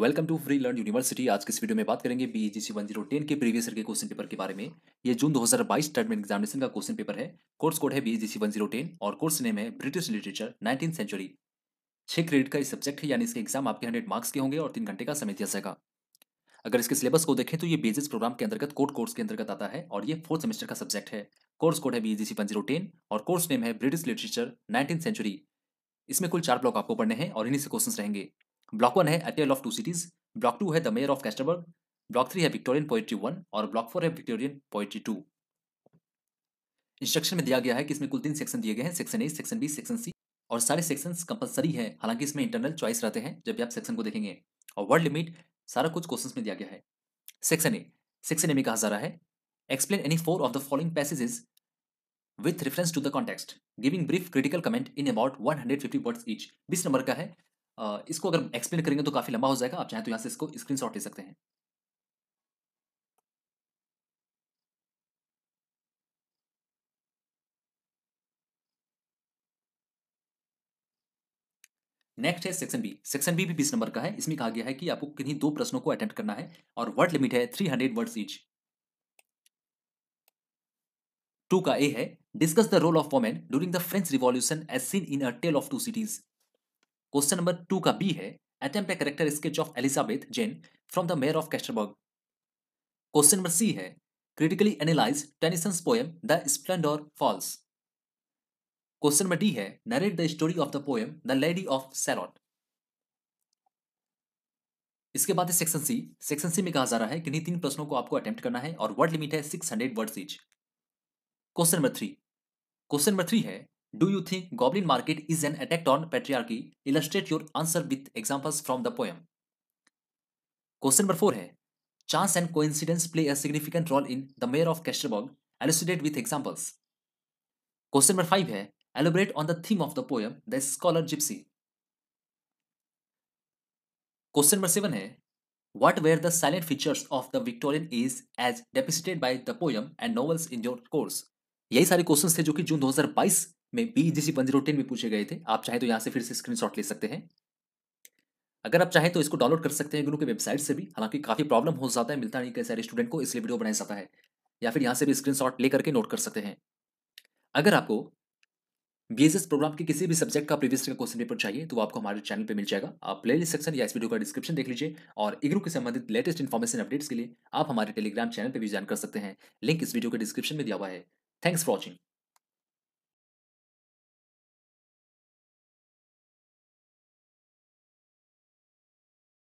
Welcome to free learn university आज के इस वीडियो में बात करेंगे B G C one zero ten के प्रीवियस के क्वेश्चन पेपर के बारे में ये जून 2022 टर्म एग्जामिनेशन का क्वेश्चन पेपर है कोर्स कोड है B G C one zero ten और कोर्स नेम है ब्रिटिश लिटरेचर नाइनटीन सेंचुरी छह क्रेडिट का इस सब्जेक्ट है यानी इसके एग्जाम आपके हंड्रेड मार्क्स के होंगे और तीन घंटे का समय दिया जाएगा अगर इसके सिलेबस को देखें तो ये बेजिस प्रोग्राम के अंतर्गत कोर्ट कोर्स के अंतर्गत आता है और ये फोर्थ सेमेस्टर का सब्जेक्ट है कोर्स कोड है B G C one zero ten और कोर्स नेम है ब्रिटिश लिटरेचर नाइनटीन सेंचुरी इसमें कुल चार ब्लॉक आपको पढ़ने हैं और इन्हीं से क्वेश्चन रहेंगे ब्लॉक वन है a of two cities block two है the mayor of Casterbridge block three है विक्टोरियन पोइट्री वन और ब्लॉक फोर है विक्टोरियन पोइट्री टू इंस्ट्रक्शन में दिया गया है कि इसमें कुल तीन सेक्शन दिए गए हैं section A section B section C और सारे सेक्शन कंपलसरी है हालांकि इसमें इंटरनल चॉइस रहते हैं जब भी आप सेक्शन को देखेंगे और वर्ड लिमिट सारा कुछ क्वेश्चन में दिया गया है सेक्शन ए सेक्शन ए में कहा जा रहा है explain any four of the following passages with reference to the context giving brief critical comment in about one hundred fifty words each बीस नंबर का है इसको अगर एक्सप्लेन करेंगे तो काफ़ी लंबा हो जाएगा आप चाहें तो यहां से इसको स्क्रीन ले सकते हैं नेक्स्ट है सेक्शन बी सेक्शन बी भी बीस नंबर का है इसमें कहा गया है कि आपको किन्हीं दो प्रश्नों को अटेंड करना है और वर्ड लिमिट है three hundred word each two का ए है discuss the role of women during the French revolution as seen in a tale of two cities question number two का बी है attempt character sketch of Elizabeth Jane from the mayor of Casterbridge question number C है critically analyse Tennyson poem the splendour falls question number D है narrate the story of the poem the lady of Shalott इसके बाद है section C section C में कहा जा रहा है कि नहीं तीन प्रश्नों को आपको अटेम्प्ट करना है और वर्ड लिमिट है six hundred words each question number three question number three है Do you think Goblin Market is an attack on patriarchy? Illustrate your answer with examples from the poem. Question number 4 है Chance and coincidence play a significant role in The Mayor of Casterborg. Illustrate with examples. Question number 5 है Elaborate on the theme of the poem The Scholar Gypsy. Question number 7 है What were the silent features of the Victorian age as depicted by the poem and novels in your course? यही सारे questions थे जो कि जून 2022 में B G C one zero ten में पूछे गए थे आप चाहे तो यहाँ से फिर से स्क्रीन ले सकते हैं अगर आप चाहें तो इसको डाउनलोड कर सकते हैं गुरु की वेबसाइट से भी हालांकि काफ़ी प्रॉब्लम हो जाता है मिलता नहीं कई सारे स्टूडेंट को इसलिए वीडियो बनाया जाता है या फिर यहाँ से भी शॉट ले करके नोट कर सकते हैं अगर आपको बी प्रोग्राम के किसी भी सब्जेक्ट का प्रीवियस का क्वेश्चन पेपर चाहिए तो आपको हमारे चैनल पर मिल जाएगा आप प्लेलिस्ट सेक्शन या इस वीडियो का डिस्क्रिप्शन देख लीजिए और इग्रू e के संबंधित लेटेस्ट इन्फॉर्मेशन अपडेट्स के लिए आप हमारे टेलीग्राम चैनल पर भी ज्वाइन कर सकते हैं लिंक इस वीडियो के डिस्क्रिप्शन में दिया हुआ है थैंक्स फॉर वॉचिंग